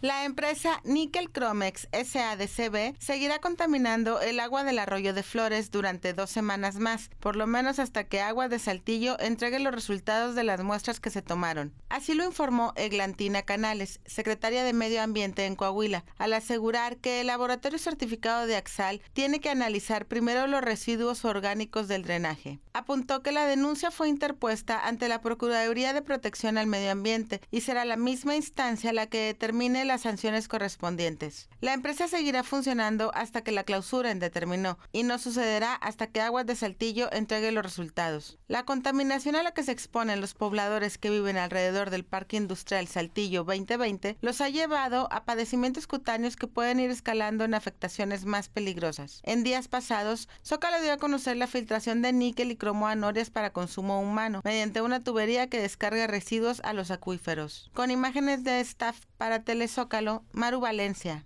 La empresa Nickel Cromex SADCB seguirá contaminando el agua del arroyo de Flores durante dos semanas más, por lo menos hasta que Agua de Saltillo entregue los resultados de las muestras que se tomaron. Así lo informó Eglantina Canales, secretaria de Medio Ambiente en Coahuila, al asegurar que el laboratorio certificado de Axal tiene que analizar primero los residuos orgánicos del drenaje. Apuntó que la denuncia fue interpuesta ante la Procuraduría de Protección al Medio Ambiente y será la misma instancia la que determine las sanciones correspondientes. La empresa seguirá funcionando hasta que la clausura determinó, y no sucederá hasta que Aguas de Saltillo entregue los resultados. La contaminación a la que se exponen los pobladores que viven alrededor del Parque Industrial Saltillo 2020 los ha llevado a padecimientos cutáneos que pueden ir escalando en afectaciones más peligrosas. En días pasados, Zócalo dio a conocer la filtración de níquel y cromo para consumo humano mediante una tubería que descarga residuos a los acuíferos. Con imágenes de staff para Telezócalo, Maru Valencia.